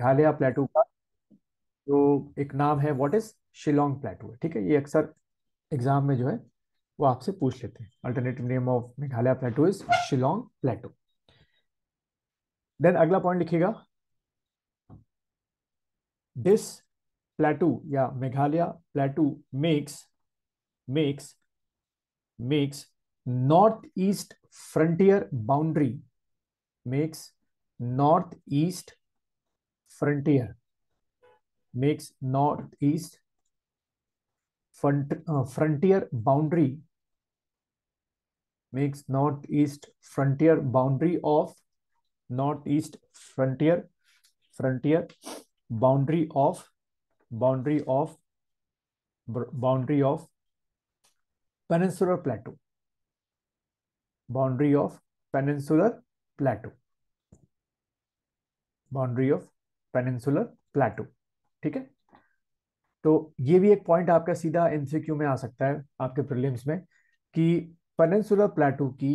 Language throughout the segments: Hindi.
मेघालय प्लेटू का जो एक नाम है व्हाट इज शिलोंग प्लेटू ठीक है ये अक्सर एग्जाम में जो है वो आपसे पूछ लेते हैं alternative name of Meghalaya plateau is Shillong plateau then अगला पॉइंट लिखिएगा दिस प्लेटू या Meghalaya plateau makes makes makes north east frontier boundary makes north east frontier makes northeast front, uh, frontier boundary makes northeast frontier boundary of northeast frontier frontier boundary of boundary of boundary of peninsular plateau boundary of peninsular plateau boundary of peninsular plateau ठीक है तो ये भी एक पॉइंट आपका सीधा एमसीक्यू में आ सकता है आपके प्रिलिम्स में कि पेनिनसुलर प्लेटो की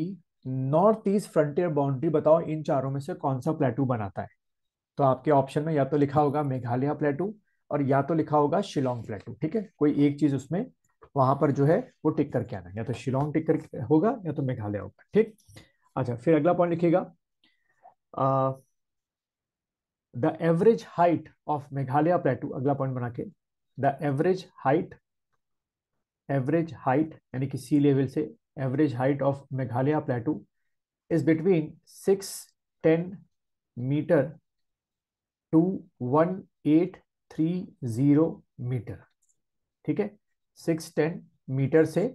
नॉर्थ ईस्ट फ्रंटियर बाउंड्री बताओ इन चारों में से कौन सा प्लेटो बनाता है तो आपके ऑप्शन में या तो लिखा होगा मेघालय प्लेटो और या तो लिखा होगा शिलोंग प्लेटो ठीक है कोई एक चीज उसमें वहां पर जो है वो टिक करके आना या तो शिलोंग टिक करके होगा या तो मेघालय होगा ठीक अच्छा फिर अगला पॉइंट लिखिएगा the average height of Meghalaya plateau अगला पॉइंट बना के the average height average height यानी कि सी लेवल से average height of Meghalaya plateau is between six ten metre to one eight three zero metre ठीक है सिक्स टेन मीटर से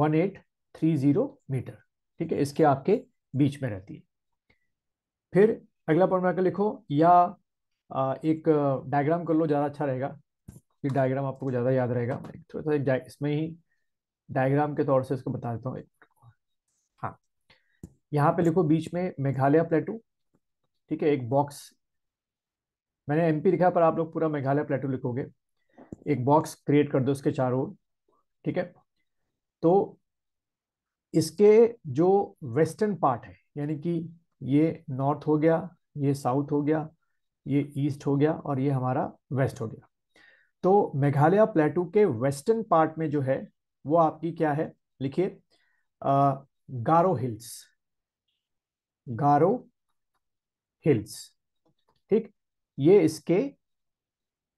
one eight three zero metre ठीक है इसके आपके बीच में रहती है फिर अगला पॉइंट बनाकर लिखो या एक डायग्राम कर लो ज़्यादा अच्छा रहेगा कि डायग्राम आपको ज़्यादा याद रहेगा थोड़ा सा इसमें ही डायग्राम के तौर से इसको बता देता हूँ हाँ यहाँ पे लिखो बीच में मेघालय प्लेटू ठीक है एक बॉक्स मैंने एमपी लिखा पर आप लोग पूरा मेघालय प्लेटू लिखोगे एक बॉक्स क्रिएट कर दो उसके चारों ओर ठीक है तो इसके जो वेस्टर्न पार्ट है यानी कि ये नॉर्थ हो गया ये साउथ हो गया ये ईस्ट हो गया और ये हमारा वेस्ट हो गया तो मेघालय प्लेटू के वेस्टर्न पार्ट में जो है वो आपकी क्या है लिखिए गारो हिल्स गारो हिल्स ठीक ये इसके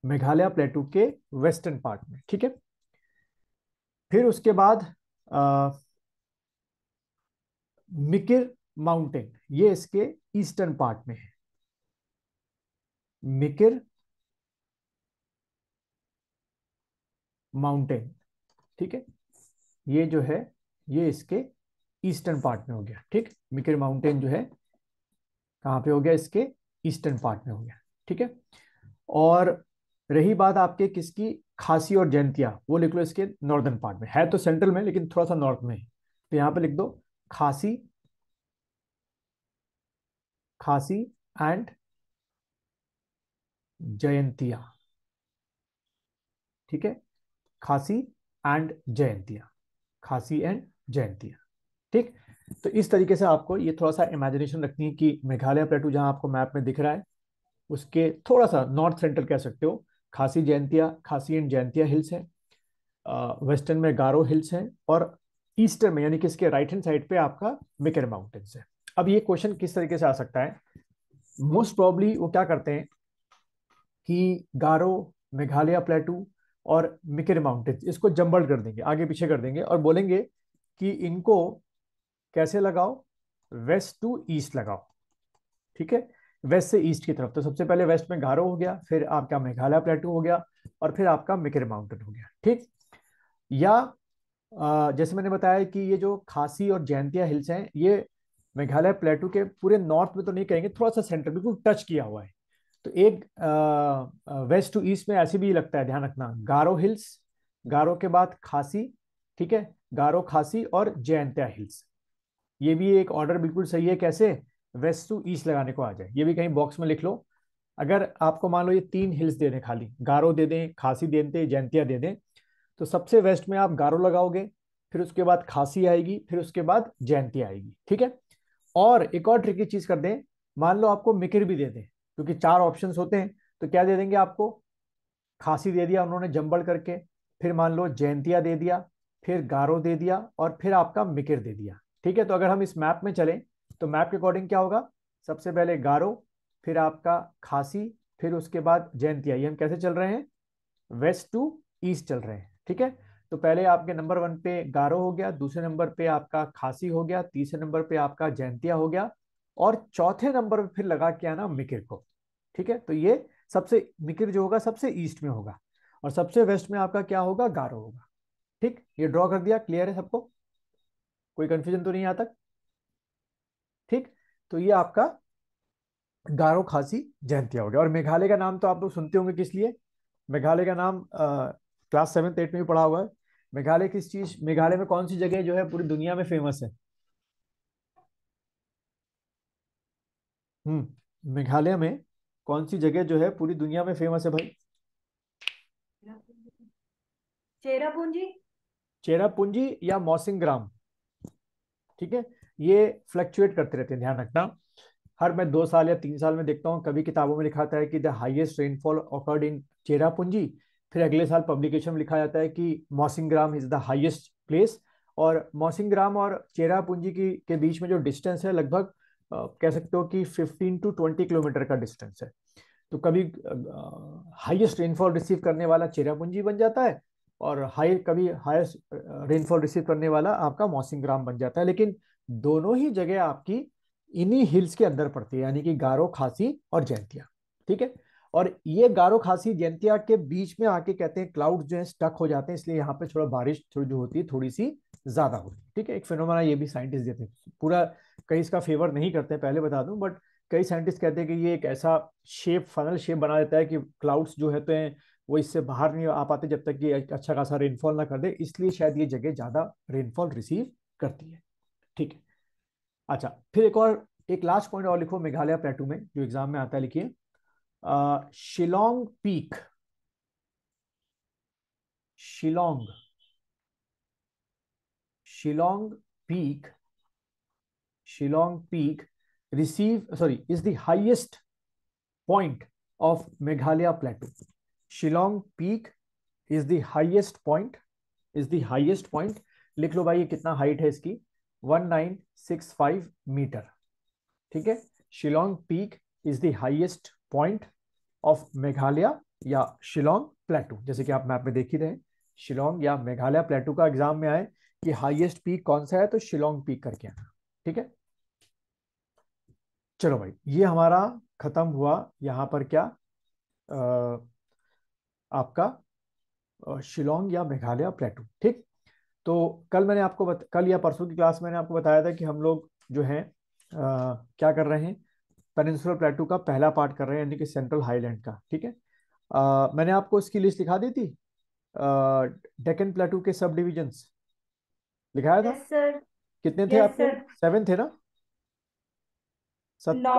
मेघालय प्लेटू के वेस्टर्न पार्ट में ठीक है फिर उसके बाद आ, मिकिर माउंटेन ये इसके ईस्टर्न पार्ट में है मिकिर माउंटेन ठीक है ये जो है ये इसके ईस्टर्न पार्ट में हो गया ठीक मिकिर माउंटेन जो है कहां पे हो गया इसके ईस्टर्न पार्ट में हो गया ठीक है और रही बात आपके किसकी खासी और जयंतिया वो लिख लो इसके नॉर्दर्न पार्ट में है तो सेंट्रल में लेकिन थोड़ा सा नॉर्थ में तो यहां पे लिख दो खासी खासी एंड जयंतिया ठीक है खासी एंड जयंतिया खासी एंड जयंतिया ठीक तो इस तरीके से आपको ये थोड़ा सा इमेजिनेशन रखनी है कि मेघालय प्लेटू जहां आपको मैप में दिख रहा है उसके थोड़ा सा नॉर्थ सेंट्रल कह सकते हो खासी जयंतिया खासी एंड जयंतिया हिल्स हैं वेस्टर्न में गारो हिल्स हैं और ईस्टर्न में यानी कि इसके राइट हैंड साइड पे आपका मिकर माउंटेन्स है अब ये क्वेश्चन किस तरीके से आ सकता है मोस्ट प्रॉब्ली वो क्या करते हैं कि गारो मेघालय प्लेटू और मिकिर माउंटेन्स इसको जम्बल कर देंगे आगे पीछे कर देंगे और बोलेंगे कि इनको कैसे लगाओ वेस्ट टू ईस्ट लगाओ ठीक है वेस्ट से ईस्ट की तरफ तो सबसे पहले वेस्ट में गारो हो गया फिर आपका मेघालय प्लेटू हो गया और फिर आपका मिकिर माउंटेन हो गया ठीक या जैसे मैंने बताया कि ये जो खासी और जयंतिया हिल्स हैं ये मेघालय प्लेटू के पूरे नॉर्थ में तो नहीं कहेंगे थोड़ा सा सेंटर बिल्कुल टच किया हुआ है तो एक वेस्ट टू ईस्ट में ऐसे भी लगता है ध्यान रखना गारो हिल्स गारो के बाद खासी ठीक है गारो खासी और जयंत्या हिल्स ये भी एक ऑर्डर बिल्कुल सही है कैसे वेस्ट टू ईस्ट लगाने को आ जाए ये भी कहीं बॉक्स में लिख लो अगर आपको मान लो ये तीन हिल्स दे दें खाली गारो दे दें खासी दे दें जयंतिया दे दें तो सबसे वेस्ट में आप गारो लगाओगे फिर उसके बाद खासी आएगी फिर उसके बाद जयंतिया आएगी ठीक है और एक और ट्रिकी चीज कर दें मान लो आपको मिकिर भी दे दें क्योंकि चार ऑप्शंस होते हैं तो क्या दे देंगे आपको खांसी दे दिया उन्होंने जंबल करके फिर मान लो जयंतिया दे दिया फिर गारो दे दिया और फिर आपका मिकिर दे दिया ठीक है तो अगर हम इस मैप में चलें तो मैप के अकॉर्डिंग क्या होगा सबसे पहले गारो फिर आपका खांसी फिर उसके बाद जयंतिया ये हम कैसे चल रहे हैं वेस्ट टू ईस्ट चल रहे हैं ठीक है तो पहले आपके नंबर वन पे गारो हो गया दूसरे नंबर पे आपका खांसी हो गया तीसरे नंबर पे आपका जयंतिया हो गया और चौथे नंबर पे फिर लगा के आना मिकिर को ठीक है तो ये सबसे मिकिर जो होगा सबसे ईस्ट में होगा और सबसे वेस्ट में आपका क्या होगा गारो होगा ठीक ये ड्रॉ कर दिया क्लियर है सबको कोई कंफ्यूजन तो नहीं आता ठीक तो ये आपका गारो खासी जयंतिया हो गया और मेघालय का नाम तो आप लोग सुनते होंगे किस लिए मेघालय का नाम आ, क्लास सेवन एट में भी पढ़ा हुआ है मेघालय किस चीज मेघालय में कौन सी जगह जो है पूरी दुनिया में फेमस है हम्म, मेघालय में कौन सी जगह जो है पूरी दुनिया में फेमस है भाई चेरापूंजी चेरापूंजी या मौसिंग्राम ठीक है ये फ्लक्चुएट करते रहते हैं ध्यान रखना हर मैं दो साल या तीन साल में देखता हूँ कभी किताबों में लिखा है कि the highest rainfall occurred in Cherrapunji फिर अगले साल पब्लिकेशन में लिखा जाता है कि Mawsynram is the highest place और मौसिंग्राम और चेरापूंजी की के बीच में जो डिस्टेंस है लगभग कह सकते हो कि 15 टू 20 किलोमीटर का डिस्टेंस है तो कभी हाईएस्ट रेनफॉल रिसीव करने वाला चेरापूंजी बन जाता है और हाई कभी हाईएस्ट रेनफॉल रिसीव करने वाला आपका मौसिंग्राम बन जाता है लेकिन दोनों ही जगह आपकी इन्हीं हिल्स के अंदर पड़ती है यानी कि गारो खासी और जैंतिया ठीक है और ये गारो खासी जैंतिया के बीच में आके कहते हैं क्लाउड जो है स्टक हो जाते हैं इसलिए यहाँ पे थोड़ा बारिश थोड़ी जो होती है थोड़ी सी ज्यादा होती है ठीक है एक फिनोमेना ये भी साइंटिस्ट देते हैं पूरा कहीं इसका फेवर नहीं करते पहले बता दूं बट कई साइंटिस्ट कहते हैं कि ये एक ऐसा शेप फनल शेप बना देता है कि क्लाउड्स जो है तो हैं वो इससे बाहर नहीं आ पाते जब तक कि अच्छा खासा रेनफॉल ना कर दे इसलिए शायद ये जगह ज़्यादा रेनफॉल रिसीव करती है ठीक है अच्छा फिर एक और एक लास्ट पॉइंट और लिखो मेघालय प्लेटू में जो एग्जाम में आता है लिखिए Shillong peak Shillong Shillong Peak, Shillong Peak receive, sorry, is the highest point of Meghalaya Plateau. Shillong Peak is the highest point, is the highest point. लिख लो भाई ये कितना हाइट है इसकी 1965 मीटर ठीक है Shillong peak is the highest point of Meghalaya या शिलोंग प्लेटू जैसे कि आप मैप में देख ही रहे शिलोंग या मेघालय प्लेटू का एग्जाम में आए कि हाईएस्ट पीक कौन सा है तो शिलोंग पीक करके आना ठीक है चलो भाई ये हमारा खत्म हुआ यहाँ पर क्या आ, आपका शिलोंग या मेघालय प्लेटू ठीक तो कल मैंने आपको बत, कल या परसों की क्लास में मैंने आपको बताया था कि हम लोग जो है आ, क्या कर रहे हैं पेनिसुलर प्लेटू का पहला पार्ट कर रहे हैं यानी कि सेंट्रल हाईलैंड का ठीक है आ, मैंने आपको इसकी लिस्ट दिखा दी थी डेकन प्लेटू के सब डिविजन्स लिखाया था yes, कितने थे yes, आपके सेवन थे ना सत नौ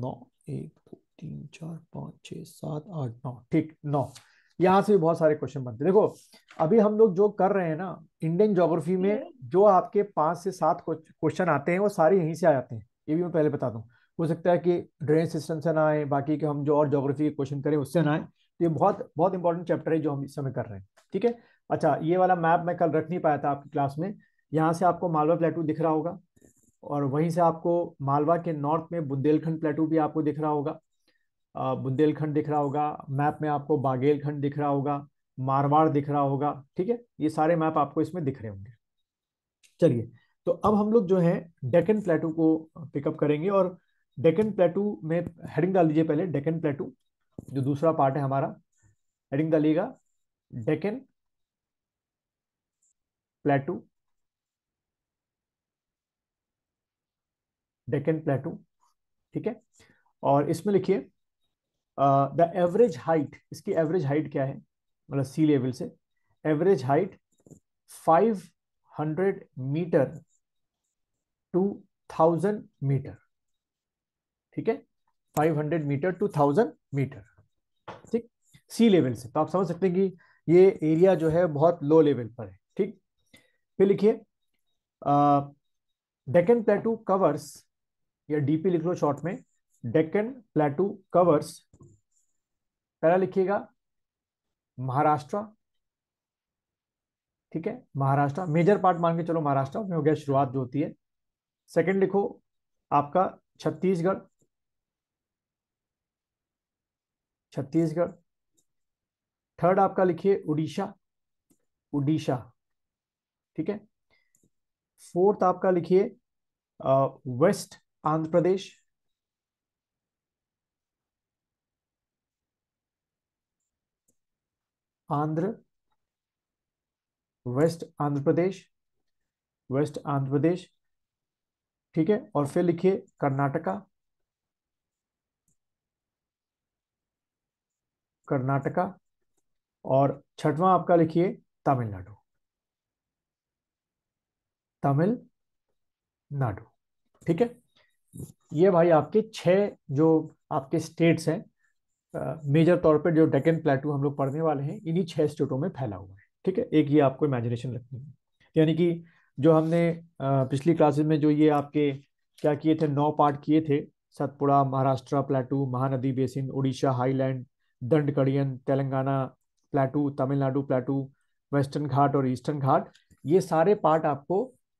नौ एक दो तीन चार पाँच छ सात आठ नौ ठीक नौ यहाँ से भी बहुत सारे क्वेश्चन बनते देखो अभी हम लोग जो कर रहे हैं ना इंडियन ज्योग्राफी में जो आपके पांच से सात क्वेश्चन आते हैं वो सारे यहीं से आ जाते हैं ये भी मैं पहले बता दूं हो सकता है कि ड्रेन सिस्टम से ना आए बाकी के हम जो और ज्योग्राफी के क्वेश्चन करें उससे ना आए तो ये बहुत बहुत इंपॉर्टेंट चैप्टर है जो हम इस समय कर रहे हैं ठीक है अच्छा ये वाला मैप मैं कल रख नहीं पाया था आपकी क्लास में यहाँ से आपको मालवा प्लेटू दिख रहा होगा और वहीं से आपको मालवा के नॉर्थ में बुंदेलखंड प्लेटू भी आपको दिख रहा होगा बुंदेलखंड दिख रहा होगा मैप में आपको बागेलखंड दिख रहा होगा मारवाड़ दिख रहा होगा ठीक है ये सारे मैप आपको इसमें दिख रहे होंगे चलिए तो अब हम लोग जो है डेकन प्लेटू को पिकअप करेंगे और डेकन प्लेटू में हेडिंग डाल दीजिए पहले डेकन प्लेटू जो दूसरा पार्ट है हमारा हेडिंग डालिएगा डेकन प्लेटू डेकन प्लेटू ठीक है और इसमें लिखिए द एवरेज हाइट इसकी एवरेज हाइट क्या है मतलब सी लेवल से average height 500 metre to thousand metre ठीक है 500 मीटर टू थाउजेंड मीटर ठीक सी लेवल से तो आप समझ सकते हैं कि ये एरिया जो है बहुत लो लेवल पर है ठीक फिर लिखिए डेकन प्लेटू कवर्स या डीपी लिख लो शॉर्ट में डेकन प्लेटू कवर्स पहला लिखिएगा महाराष्ट्र ठीक है महाराष्ट्र मेजर पार्ट मान के चलो महाराष्ट्र में हो गया शुरुआत जो होती है सेकंड लिखो आपका छत्तीसगढ़ छत्तीसगढ़ थर्ड आपका लिखिए उड़ीसा उड़ीसा ठीक है फोर्थ आपका लिखिए west Andhra Pradesh Andhra west Andhra Pradesh west Andhra Pradesh ठीक है और फिर लिखिए कर्नाटका कर्नाटका और छठवां आपका लिखिए तमिलनाडु तमिलनाडु ठीक है ये भाई आपके छह जो आपके स्टेट्स हैं मेजर तौर पर जो डेकन प्लेटू हम लोग पढ़ने वाले हैं इन्हीं छह स्टेटों में फैला हुआ है ठीक है एक ये आपको इमेजिनेशन रखनी है यानी कि जो हमने पिछली क्लासेस में जो ये आपके क्या किए थे नौ पार्ट किए थे Satpura Maharashtra plateau Mahanadi basin Orissa highland दंड Telangana plateau Tamil Nadu plateau western Ghat और ईस्टर्न घाट ये सारे पार्ट आपको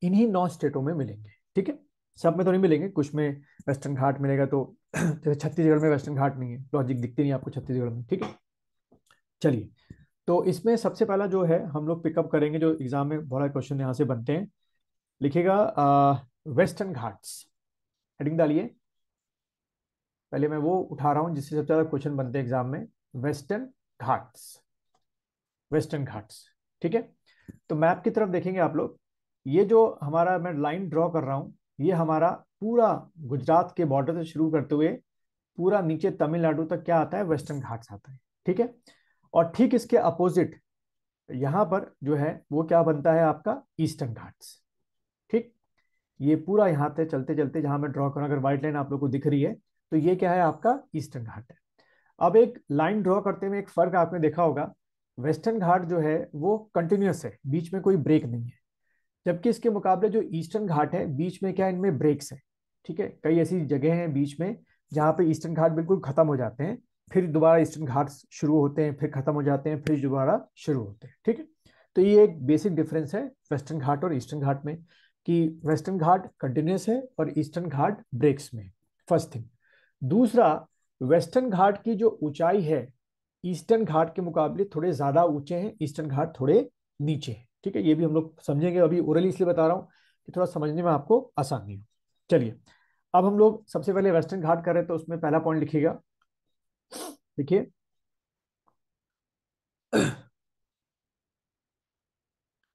इन्हीं नौ स्टेटों में मिलेंगे ठीक है सब में तो नहीं मिलेंगे कुछ में वेस्टर्न घाट मिलेगा तो जैसे छत्तीसगढ़ में वेस्टर्न घाट नहीं है लॉजिक दिखती नहीं आपको छत्तीसगढ़ में ठीक है चलिए तो इसमें सबसे पहला जो है हम लोग पिकअप करेंगे जो एग्जाम में बहुत क्वेश्चन यहाँ से बनते हैं लिखेगा वेस्टर्न घाट्स हेडिंग डालिए पहले मैं वो उठा रहा हूँ जिससे सबसे ज़्यादा क्वेश्चन बनते हैं एग्जाम में वेस्टर्न घाट्स वेस्टर्न घाट्स ठीक है तो मैप की तरफ देखेंगे आप लोग ये जो हमारा मैं लाइन ड्रॉ कर रहा हूँ ये हमारा पूरा गुजरात के बॉर्डर से शुरू करते हुए पूरा नीचे तमिलनाडु तक क्या आता है वेस्टर्न घाट्स आता है ठीक है और ठीक इसके अपोजिट यहाँ पर जो है वो क्या बनता है आपका ईस्टर्न घाट्स ठीक ये पूरा यहाँ से चलते चलते जहाँ मैं ड्रॉ करूँ अगर वाइट लाइन आप लोग को दिख रही है तो ये क्या है आपका ईस्टर्न घाट है अब एक लाइन ड्रॉ करते हुए एक फर्क आपने देखा होगा वेस्टर्न घाट जो है वो कंटिन्यूस है बीच में कोई ब्रेक नहीं है जबकि इसके मुकाबले जो ईस्टर्न घाट है बीच में क्या इनमें ब्रेक्स है ठीक है कई ऐसी जगह हैं बीच में जहाँ पे ईस्टर्न घाट बिल्कुल खत्म हो जाते हैं फिर दोबारा ईस्टर्न घाट शुरू होते हैं फिर खत्म हो जाते हैं फिर दोबारा शुरू होते हैं ठीक है तो ये एक बेसिक डिफरेंस है वेस्टर्न घाट और ईस्टर्न घाट में कि वेस्टर्न घाट कंटिन्यूस है और ईस्टर्न घाट ब्रेक्स में फर्स्ट थिंग दूसरा वेस्टर्न घाट की जो ऊंचाई है ईस्टर्न घाट के मुकाबले थोड़े ज़्यादा ऊंचे हैं ईस्टर्न घाट थोड़े नीचे हैं ठीक है ये भी हम लोग समझेंगे अभी ओरली इसलिए बता रहा हूँ कि थोड़ा समझने में आपको आसानी हो चलिए अब हम लोग सबसे पहले वेस्टर्न घाट कर रहे हैं तो उसमें पहला पॉइंट लिखिएगा देखिए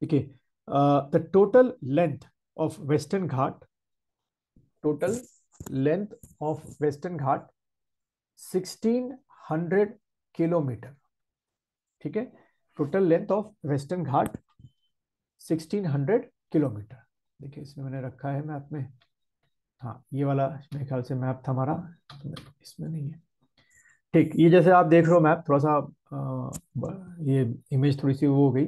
देखिए the total length of Western Ghat total length of Western Ghat 1600 kilometre ठीक है total length of Western Ghat 1600 kilometre देखिए इसमें मैंने रखा है मैप में हाँ ये वाला मेरे ख्याल से मैप था हमारा तो इसमें नहीं है ठीक ये जैसे आप देख रहे हो मैप थोड़ा सा आ, ये इमेज थोड़ी सी वो हो गई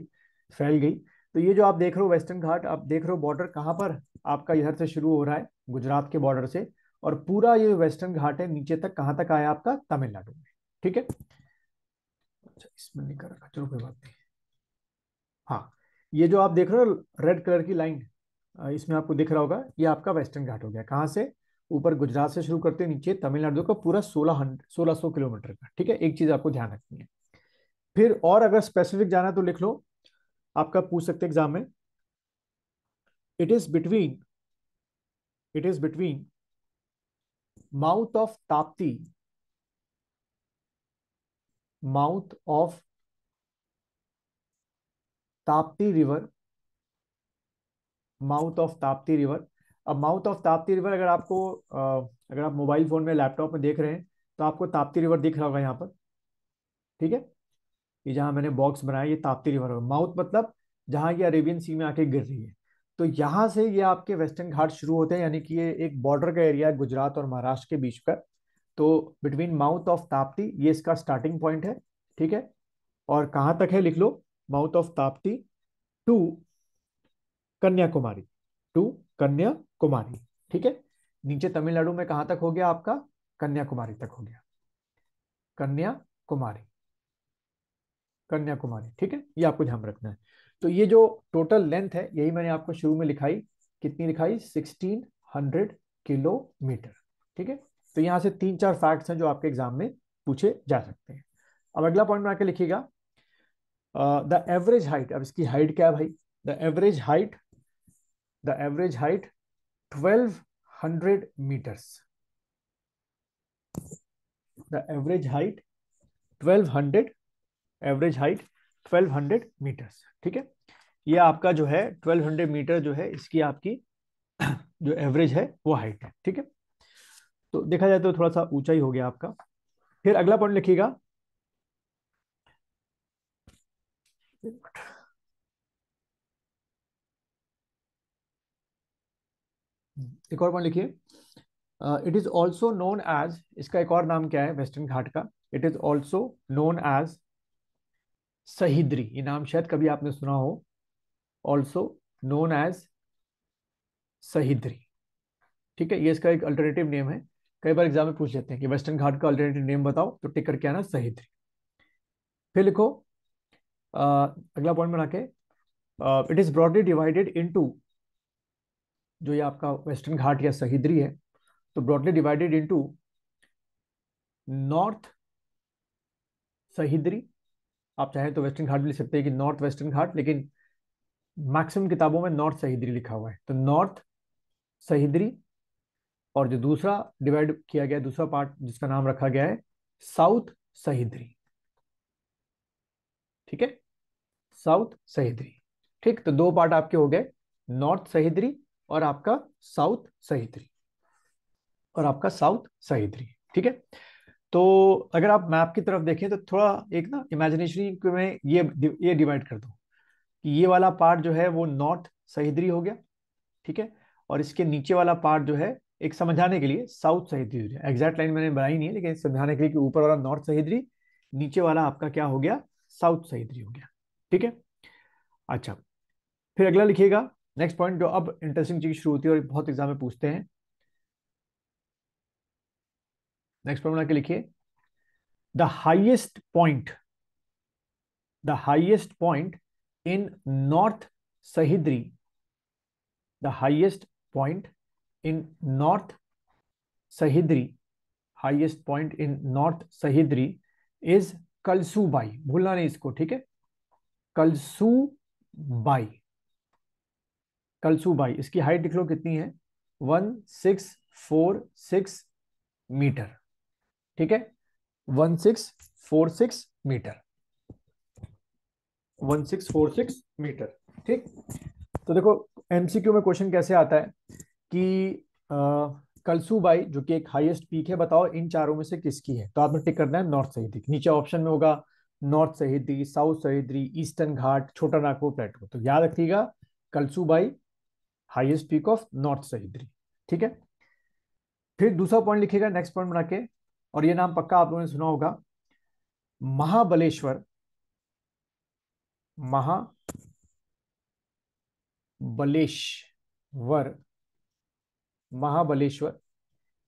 फैल गई तो ये जो आप देख रहे हो वेस्टर्न घाट आप देख रहे हो बॉर्डर कहाँ पर आपका इधर से शुरू हो रहा है गुजरात के बॉर्डर से और पूरा ये वेस्टर्न घाट है नीचे तक कहाँ तक आया आपका तमिलनाडु में ठीक है अच्छा इसमें नहीं कर रखा चलो कोई बात नहीं हाँ ये जो आप देख रहे हो रेड कलर की लाइन इसमें आपको दिख रहा होगा ये आपका वेस्टर्न घाट हो गया कहाँ से ऊपर गुजरात से शुरू करते नीचे तमिलनाडु का पूरा सोलह हंड्रेड सोलह सौ किलोमीटर का ठीक है एक चीज़ आपको ध्यान रखनी है फिर और अगर स्पेसिफिक जाना तो लिख लो आपका पूछ सकते एग्जाम में it is between it is between mouth of Tapti mouth of Tapti river mouth of Tapti river अब माउथ ऑफ ताप्ती रिवर अगर आपको अगर आप मोबाइल फोन में लैपटॉप में देख रहे हैं तो आपको ताप्ती रिवर दिख रहा होगा यहाँ पर ठीक है ये जहाँ मैंने बॉक्स बनाया ये ताप्ती रिवर होगा माउथ मतलब जहाँ ये अरेबियन सी में आके गिर रही है तो यहाँ से ये आपके वेस्टर्न घाट शुरू होते हैं यानी कि ये एक बॉर्डर का एरिया है गुजरात और महाराष्ट्र के बीच का तो बिटवीन माउथ ऑफ ताप्ती ये इसका स्टार्टिंग पॉइंट है ठीक है और कहां तक है लिख लो mouth of Tapti to Kanyakumari to Kanyakumari ठीक है नीचे तमिलनाडु में कहां तक हो गया आपका कन्याकुमारी तक हो गया कन्याकुमारी कन्याकुमारी ठीक है ये आपको ध्यान रखना है तो ये जो टोटल लेंथ है यही मैंने आपको शुरू में लिखाई कितनी लिखाई सिक्सटीन हंड्रेड किलोमीटर ठीक है तो यहाँ से तीन चार फैक्ट्स हैं जो आपके एग्जाम में पूछे जा सकते हैं अब अगला पॉइंट में आके लिखिएगा द एवरेज हाइट अब इसकी हाइट क्या है भाई the average height the average height twelve hundred metres the average height twelve hundred average height twelve hundred metres ठीक है ये आपका जो है ट्वेल्व हंड्रेड मीटर जो है इसकी आपकी जो एवरेज है वो हाइट है ठीक है तो देखा जाए तो थोड़ा सा ऊंचा ही हो गया आपका फिर अगला पॉइंट लिखिएगा एक और पॉइंट लिखिए it is also known as इसका एक और नाम क्या है वेस्टर्न घाट का it is also known as Sahyadri ये नाम शायद कभी आपने सुना हो ऑल्सो नोन एज सहिद्री ठीक है ये इसका एक अल्टरनेटिव नेम है कई बार एग्जाम में पूछ लेते हैं कि वेस्टर्न घाट का अल्टरनेटिव नेम बताओ तो टिकर क्या ना सही थ्री फिर लिखो आ, अगला पॉइंट बना के it is broadly divided into जो ये आपका वेस्टर्न घाट या सहिद्री है तो broadly divided into north Sahyadri आप चाहे तो वेस्टर्न घाट भी लिख सकते हैं कि नॉर्थ वेस्टर्न घाट लेकिन मैक्सिमम किताबों में नॉर्थ सहिद्री लिखा हुआ है तो नॉर्थ सहिद्री और जो दूसरा डिवाइड किया गया दूसरा पार्ट जिसका नाम रखा गया है साउथ सहिद्री ठीक है साउथ सहिद्री ठीक तो दो पार्ट आपके हो गए नॉर्थ सहिद्री और आपका साउथ सहिद्री और आपका साउथ सहिद्री ठीक है तो अगर आप मैप की तरफ देखें तो थोड़ा एक ना इमेजिनेशन में ये ये डिवाइड कर दो कि ये वाला पार्ट जो है वो नॉर्थ सहिद्री हो गया ठीक है और इसके नीचे वाला पार्ट जो है एक समझाने के लिए साउथ सहेद्री एग्जैक्ट लाइन मैंने बनाई नहीं है लेकिन समझाने के लिए कि ऊपर वाला नॉर्थ सहिद्री नीचे वाला आपका क्या हो गया साउथ सहिद्री हो गया ठीक है अच्छा फिर अगला लिखिएगा नेक्स्ट पॉइंट जो अब इंटरेस्टिंग चीज शुरू होती है और बहुत एग्जाम में पूछते हैं नेक्स्ट पॉइंट बना के लिखिए the highest point the highest point in north Sahyadri the highest point in North Sahidri, highest point in North Sahidri is Kalsubai. भूलना नहीं इसको ठीक है कलसूबाई कलसूबाई इसकी हाइट लिख लो कितनी है one six four six metre ठीक है one six four six metre one six four six metre ठीक तो देखो एमसीक्यू में क्वेश्चन कैसे आता है कि कलसूबाई जो कि एक हाईएस्ट पीक है बताओ इन चारों में से किसकी है तो आपने टिक करना है नॉर्थ सहिद्री नीचे ऑप्शन में होगा north Sahyadri south Sahyadri Eastern Ghat Chota Nagpur plateau तो याद रखिएगा Kalsubai highest peak of north Sahyadri ठीक है फिर दूसरा पॉइंट लिखेगा नेक्स्ट पॉइंट बना के और ये नाम पक्का आप लोगों ने सुना होगा महाबलेश्वर महाबलेश्वर महाबलेश्वर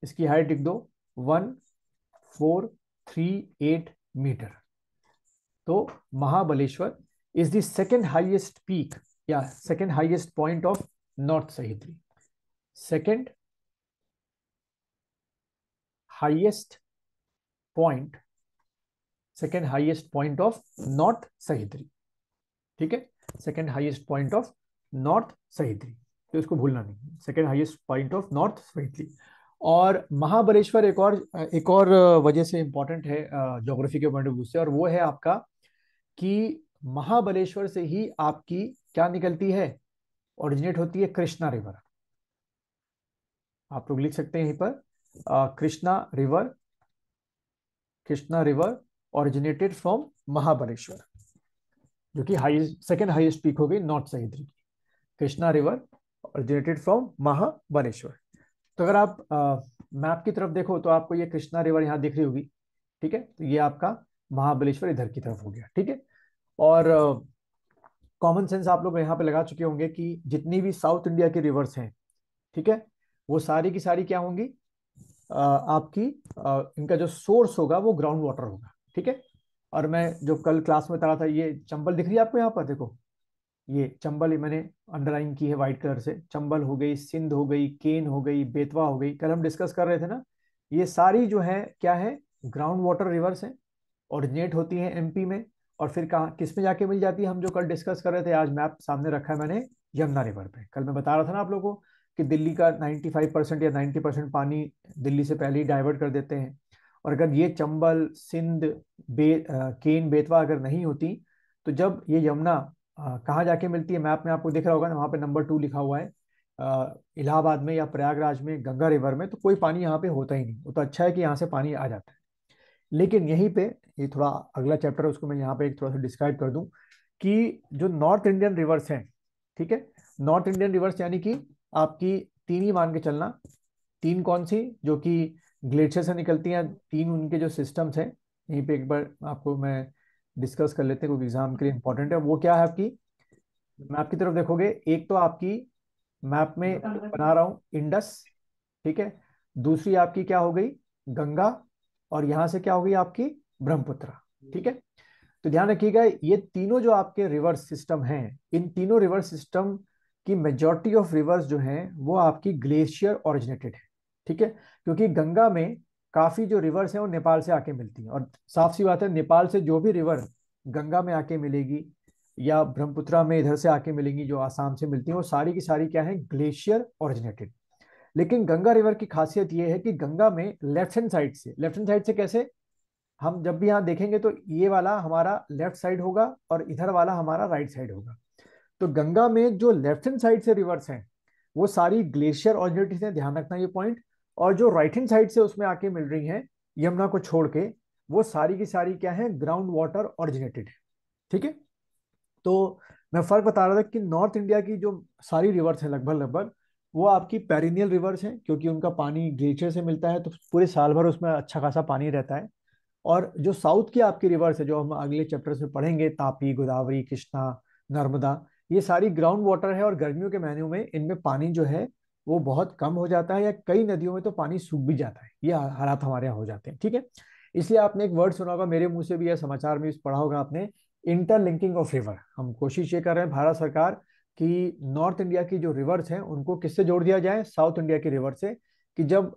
इसकी हाइट लिख दो one four three eight metre तो Mahabaleshwar is the second highest peak या second highest point of north Sahyadri second highest point second highest point of north Sahyadri ठीक है second highest point of north Sahyadri तो इसको भूलना नहीं second highest point of north स्वेटली और महाबलेश्वर एक और एक और वजह से इम्पॉर्टेंट है जोग्राफी के पॉइंट ऑफ व्यू से और वो है आपका कि महाबलेश्वर से ही आपकी क्या निकलती है ओरिजिनेट होती है कृष्णा रिवर आप लोग लिख सकते हैं यहीं पर Krishna river Krishna river originated from Mahabaleshwar जो कि हाईएस्ट सेकेंड हाईएस्ट पीक हो गई नॉर्थ सहिद्री की Krishna river originated from Mahabaleshwar तो अगर आप मैप की तरफ देखो तो आपको ये कृष्णा रिवर यहाँ दिख रही होगी ठीक है तो ये आपका महाबलेश्वर इधर की तरफ हो गया ठीक है और कॉमन uh, सेंस आप लोग यहाँ पे लगा चुके होंगे कि जितनी भी साउथ इंडिया की रिवर्स हैं ठीक है वो सारी की सारी क्या होंगी uh, आपकी uh, इनका जो सोर्स होगा वो ग्राउंड वाटर होगा ठीक है और मैं जो कल क्लास में तरा था ये चंबल दिख रही है आपको यहाँ पर देखो ये चंबल मैंने अंडरलाइन की है वाइट कलर से चंबल हो गई सिंध हो गई केन हो गई बेतवा हो गई कल हम डिस्कस कर रहे थे ना ये सारी जो है क्या है ग्राउंड वाटर रिवर्स है ऑरिजिनेट होती है एमपी में और फिर कहाँ किस में जाके मिल जाती है हम जो कल डिस्कस कर रहे थे आज मैप सामने रखा है मैंने यमुना रिवर पे कल मैं बता रहा था ना आप लोगों को कि दिल्ली का 95 परसेंट या 90 परसेंट पानी दिल्ली से पहले ही डाइवर्ट कर देते हैं और अगर ये चंबल सिंध बे केन बेतवा अगर नहीं होती तो जब ये यमुना कहाँ जाके मिलती है मैप में आपको दिख रहा होगा ना वहाँ पे नंबर टू लिखा हुआ है इलाहाबाद में या प्रयागराज में गंगा रिवर में तो कोई पानी यहाँ पे होता ही नहीं वो तो अच्छा है कि यहाँ से पानी आ जाता है लेकिन यहीं पे ये थोड़ा अगला चैप्टर उसको मैं यहाँ पे एक थोड़ा सा डिस्क्राइब कर दूँ कि जो नॉर्थ इंडियन रिवर्स हैं ठीक है नॉर्थ इंडियन रिवर्स यानी कि आपकी तीन ही मान के चलना तीन कौन सी जो कि ग्लेशियर से निकलती हैं तीन उनके जो सिस्टम्स हैं यहीं पर एक बार आपको मैं डिस्कस कर लेते हैं एग्जाम के लिए इंपॉर्टेंट है वो क्या है आपकी मैप की तरफ देखोगे एक तो आपकी मैप में बना रहा हूँ इंडस ठीक है दूसरी आपकी क्या हो गई गंगा और यहां से क्या हो गई आपकी ब्रह्मपुत्र ठीक है तो ध्यान रखिएगा ये तीनों जो आपके रिवर्स सिस्टम हैं इन तीनों रिवर्स सिस्टम की मेजोरिटी ऑफ रिवर्स जो हैं वो आपकी ग्लेशियर ओरिजिनेटेड है ठीक है क्योंकि गंगा में काफ़ी जो रिवर्स हैं वो नेपाल से आके मिलती हैं और साफ सी बात है नेपाल से जो भी रिवर गंगा में आके मिलेगी या ब्रह्मपुत्रा में इधर से आके मिलेंगी जो आसाम से मिलती हैं वो सारी की सारी क्या है ग्लेशियर ओरिजिनेटेड लेकिन गंगा रिवर की खासियत ये है कि गंगा में लेफ्ट हैंड साइड से लेफ्ट हैंड साइड से कैसे हम जब भी यहाँ देखेंगे तो ये वाला हमारा लेफ्ट साइड होगा और इधर वाला हमारा राइट साइड होगा तो गंगा में जो लेफ्ट हैंड साइड से रिवर्स हैं वो सारी ग्लेशियर ऑरिजिनेटेड हैं ध्यान रखना ये पॉइंट और जो राइट हैंड साइड से उसमें आके मिल रही हैं यमुना को छोड़ के वो सारी की सारी क्या है ग्राउंड वाटर ऑरिजिनेटेड है ठीक है तो मैं फर्क बता रहा था कि नॉर्थ इंडिया की जो सारी रिवर्स हैं लगभग लगभग वो आपकी पेरिनियल रिवर्स हैं क्योंकि उनका पानी ग्लेशियर से मिलता है तो पूरे साल भर उसमें अच्छा खासा पानी रहता है और जो साउथ की आपकी रिवर्स है जो हम अगले चैप्टर्स में पढ़ेंगे तापी गोदावरी कृष्णा नर्मदा ये सारी ग्राउंड वाटर है और गर्मियों के महीनों में इनमें पानी जो है वो बहुत कम हो जाता है या कई नदियों में तो पानी सूख भी जाता है ये हालात हमारे यहाँ हो जाते हैं ठीक है इसलिए आपने एक वर्ड सुना होगा मेरे मुंह से भी या समाचार में पढ़ा होगा आपने इंटरलिंकिंग ऑफ रिवर हम कोशिश ये कर रहे हैं भारत सरकार कि नॉर्थ इंडिया की जो रिवर्स हैं उनको किससे जोड़ दिया जाए साउथ इंडिया के रिवर से कि जब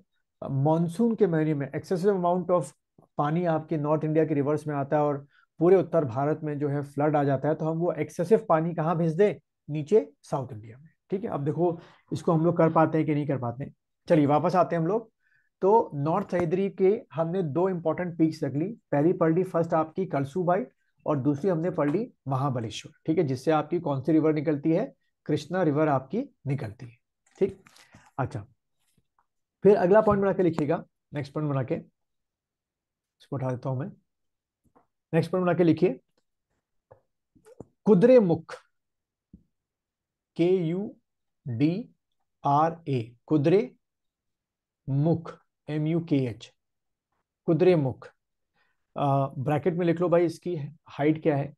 मानसून के महीने में एक्सेसिव अमाउंट ऑफ पानी आपके नॉर्थ इंडिया के रिवर्स में आता है और पूरे उत्तर भारत में जो है फ्लड आ जाता है तो हम वो एक्सेसिव पानी कहाँ भेज दें नीचे साउथ इंडिया में ठीक है अब देखो इसको हम लोग कर पाते हैं कि नहीं कर पाते हैं चलिए वापस आते हैं हम लोग तो नॉर्थ सहेदरी के हमने दो इंपॉर्टेंट पीक्स रख ली पहली पढ़ ली फर्स्ट आपकी कलसू और दूसरी हमने पढ़ ली महाबलेश्वर ठीक है जिससे आपकी कौन सी रिवर निकलती है कृष्णा रिवर आपकी निकलती है ठीक अच्छा फिर अगला पॉइंट बना के लिखिएगा नेक्स्ट पॉइंट बना के इसको उठा देता हूं मैं नेक्स्ट पॉइंट बना के लिखिए Kudremukh K U D R A Kudremukh M U K H Kudremukh bracket में लिख लो भाई इसकी हाइट क्या है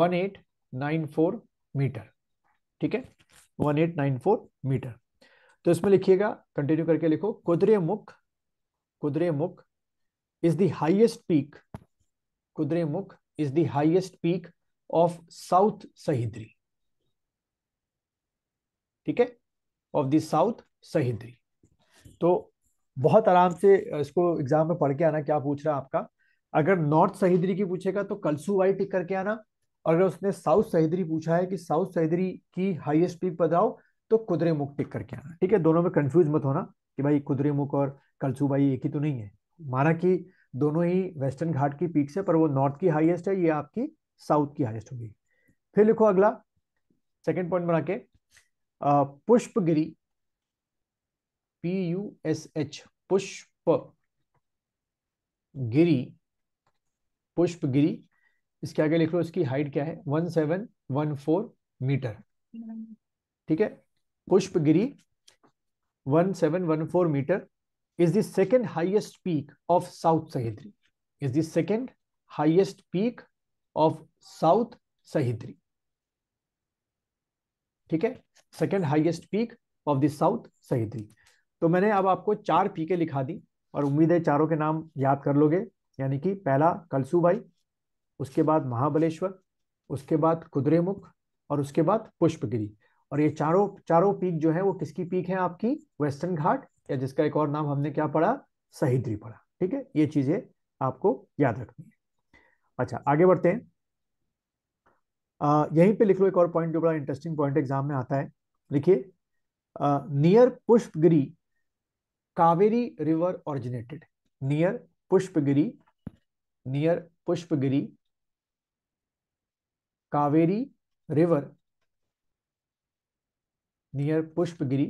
one eight nine four metre ठीक है one eight nine four metre तो इसमें लिखिएगा कंटिन्यू करके लिखो कुदरे Kudremukh Kudremukh is the highest peak Kudremukh is the highest peak of south Sahyadri ठीक है ऑफ द साउथ सहिद्री तो बहुत आराम से इसको एग्जाम में पढ़ के आना क्या पूछ रहा है आपका अगर नॉर्थ सहिद्री की पूछेगा तो कलसू वाई टिक करके आना और अगर उसने साउथ सहिद्री पूछा है कि साउथ सहिद्री की हाईएस्ट पीक बताओ तो कुदरे मुख टिक करके आना ठीक है दोनों में कंफ्यूज मत होना कि भाई कुदरे मुख और कलसू भाई एक ही तो नहीं है माना कि दोनों ही वेस्टर्न घाट की पीक से पर वो नॉर्थ की हाइएस्ट है ये आपकी साउथ की हाइएस्ट होगी फिर लिखो अगला सेकेंड पॉइंट बना के Pushpagiri P U S H Pushpagiri Pushpagiri इसके आगे लिख लो इसकी हाइट क्या है one seven one four metre ठीक है Pushpagiri one seven one four metre is the second highest peak of south Sahyadri is the second highest peak of south Sahyadri ठीक है second highest peak of the south Sahyadri तो मैंने अब आपको चार पीके लिखा दी और उम्मीद है चारों के नाम याद कर लोगे यानी कि पहला कलसूबाई उसके बाद महाबलेश्वर उसके बाद कुद्रेमुख और उसके बाद पुष्पगिरी और ये चारों चारों पीक जो है वो किसकी पीक है आपकी वेस्टर्न घाट या जिसका एक और नाम हमने क्या पढ़ा सहिद्री पढ़ा ठीक है ये चीजें आपको याद रखनी है अच्छा आगे बढ़ते हैं आ, यहीं पे लिख लो एक और पॉइंट जो बड़ा इंटरेस्टिंग पॉइंट एग्जाम में आता है देखिए near Pushpagiri Kaveri river originated near Pushpagiri near Pushpagiri Kaveri river near Pushpagiri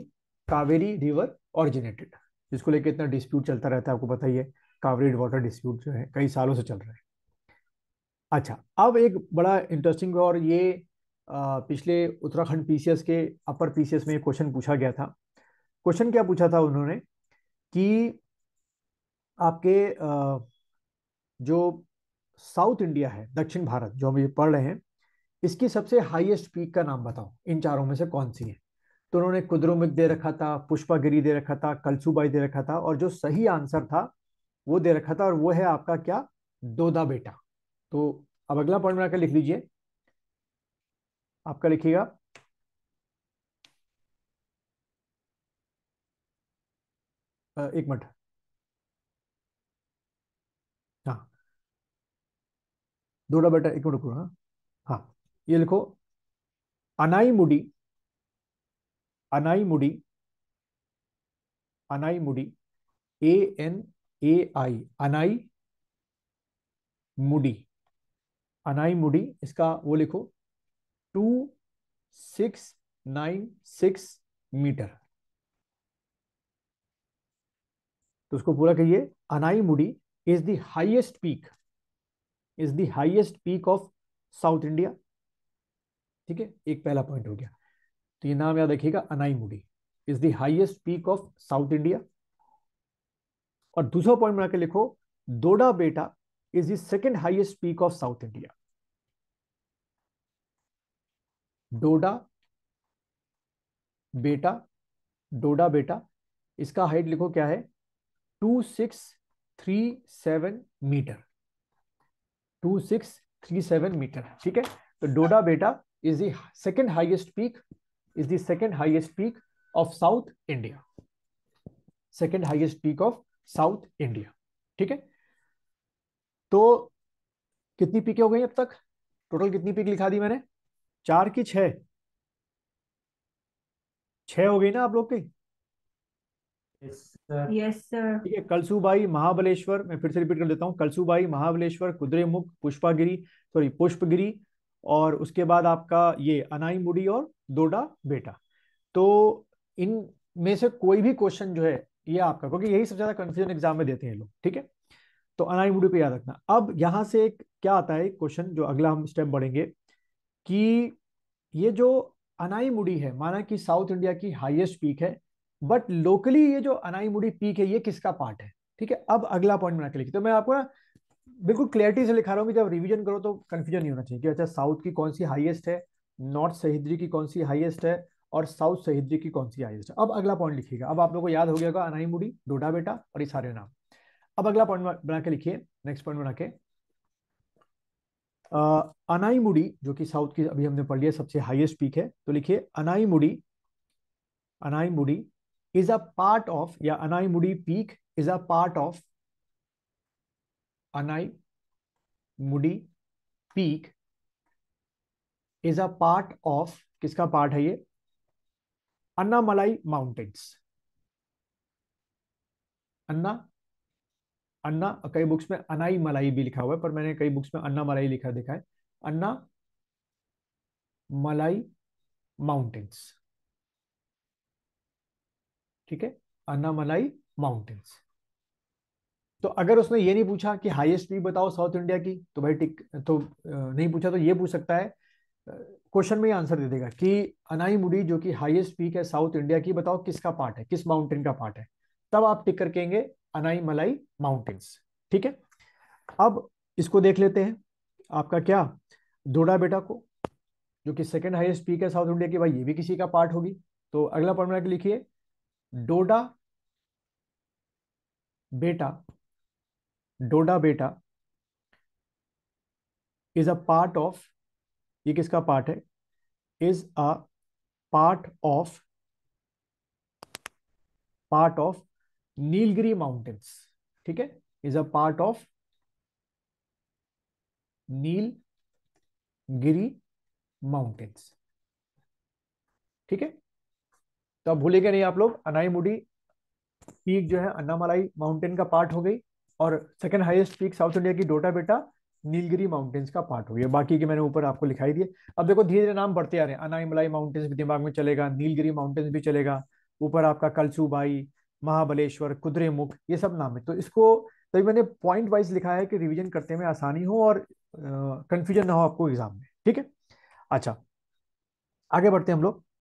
Kaveri river originated जिसको लेकर इतना डिस्प्यूट चलता रहता है आपको पता ही है कावेरी वाटर डिस्प्यूट जो है कई सालों से चल रहा है अच्छा अब एक बड़ा इंटरेस्टिंग और ये पिछले उत्तराखंड पीसीएस के अपर पीसीएस में क्वेश्चन पूछा गया था क्वेश्चन क्या पूछा था उन्होंने कि आपके जो साउथ इंडिया है दक्षिण भारत जो हम ये पढ़ रहे हैं इसकी सबसे हाईएस्ट पीक का नाम बताओ इन चारों में से कौन सी है तो उन्होंने कुद्रुमिक दे रखा था पुष्पागिरी दे रखा था कलसुबाई दे रखा था और जो सही आंसर था वो दे रखा था और वो है आपका क्या दोदा बेटा तो अब अगला पॉइंट बनाकर लिख लीजिए आपका लिखिएगा एक मिनट हाँ दो बेटा एक मिनट रुको हाँ हाँ ये लिखो अनाई मुडी अनाई मुडी अनाई मुडी ए एन ए आई अनाई मुडी अनाई मुडी इसका वो लिखो two six nine six metre तो उसको पूरा कहिए Anaimudi is the highest peak is the peak of south India ठीक है एक पहला पॉइंट हो गया तो ये नाम याद रखिएगा Anaimudi is the highest peak of south India और दूसरा पॉइंट बनाकर लिखो Doddabetta is the second highest peak of south India Doddabetta Doddabetta इसका हाइट लिखो क्या है two six three seven metre two six three seven metre ठीक है तो Doddabetta is the second highest peak is the second highest peak of south India second highest peak of south India ठीक है तो कितनी पीके हो गई अब तक टोटल कितनी पीक लिखा दी मैंने चार की छ छ हो गई ना आप लोग के यस सर ठीक है कलसुबाई महाबलेश्वर मैं फिर से रिपीट कर देता हूँ कलसुबाई महाबलेश्वर कुद्रेमुख पुष्पागिरी सॉरी पुष्पगिरी और उसके बाद आपका ये अनाई मुड़ी और दोडा बेटा तो इन में से कोई भी क्वेश्चन जो है ये आपका क्योंकि यही सबसे ज्यादा कंफ्यूजन एग्जाम में देते हैं लोग ठीक है तो अनाई मुड़ी पे याद रखना अब यहाँ से एक क्या आता है क्वेश्चन जो अगला हम स्टेप बढ़ेंगे कि ये जो अनाई मुडी है माना कि साउथ इंडिया की हाईएस्ट पीक है बट लोकली ये जो अनाई मुड़ी पीक है ये किसका पार्ट है ठीक है अब अगला पॉइंट बना के लिखी तो मैं आपको ना बिल्कुल क्लियरिटी से लिखा रहा हूँ कि जब रिविजन करो तो कन्फ्यूजन नहीं होना चाहिए कि अच्छा साउथ की कौन सी हाइएस्ट है नॉर्थ सहिद्री की कौन सी हाइएस्ट है और साउथ सहिद्री की कौन सी हाइएस्ट है अब अगला पॉइंट लिखिएगा अब आप लोगों को याद हो गया अनाई अनाईमुडी डोडा बेटा और ये सारे नाम अब अगला पॉइंट बना के लिखिए नेक्स्ट पॉइंट बना के अनाईमुडी जो कि साउथ की अभी हमने पढ़ लिया सबसे हाईएस्ट पीक है तो लिखिए Anaimudi Anaimudi is a part of या Anaimudi peak is a part of Anaimudi peak is a part of किसका पार्ट है ये अन्ना मलाई माउंटेन्स अन्ना अन्ना कई बुक्स में अनाई मलाई भी लिखा हुआ है पर मैंने कई बुक्स में अन्ना मलाई लिखा देखा है अन्ना मलाई माउंटेन्स ठीक है अन्ना मलाई माउंटेन्स तो अगर उसने ये नहीं पूछा कि हाईएस्ट पीक बताओ साउथ इंडिया की तो भाई टिक तो नहीं पूछा तो ये पूछ सकता है क्वेश्चन में ही आंसर दे देगा कि अनाई मुडी जो कि हाईएस्ट पीक है साउथ इंडिया की बताओ किसका पार्ट है किस माउंटेन का पार्ट है तब आप टिक करकेंगे अनाईमलाई मलाई माउंटेन्स ठीक है अब इसको देख लेते हैं आपका क्या डोडा बेटा को जो कि सेकेंड हाइएस्ट पीक है साउथ इंडिया की भाई ये भी किसी का पार्ट होगी तो अगला परमानेंट लिखिए डोडा Doddabetta Doddabetta is a part of ये किसका पार्ट है is a part of part of Nilgiri mountains ठीक है is a part of Nilgiri mountains ठीक है तो अब भूलेंगे नहीं आप लोग अनाईमुडी पीक जो है अन्नामलाई माउंटेन का पार्ट हो गई और second highest peak south India की डोटा बेटा नीलगिरी माउंटेन्स का पार्ट हो गया बाकी के मैंने ऊपर आपको लिखाई दिए अब देखो धीरे धीरे नाम बढ़ते आ रहे हैं अनाईमलाई माउंटेन्स भी दिमाग में चलेगा नीलगिरी माउंटेन्स भी चलेगा ऊपर आपका कलसूबाई महाबलेश्वर कुद्रेमुख ये सब नाम है तो इसको तभी तो मैंने पॉइंट वाइज लिखा है कि रिवीजन करते में आसानी हो और कंफ्यूजन ना हो आपको एग्जाम में ठीक है अच्छा आगे बढ़ते हैं हम लोग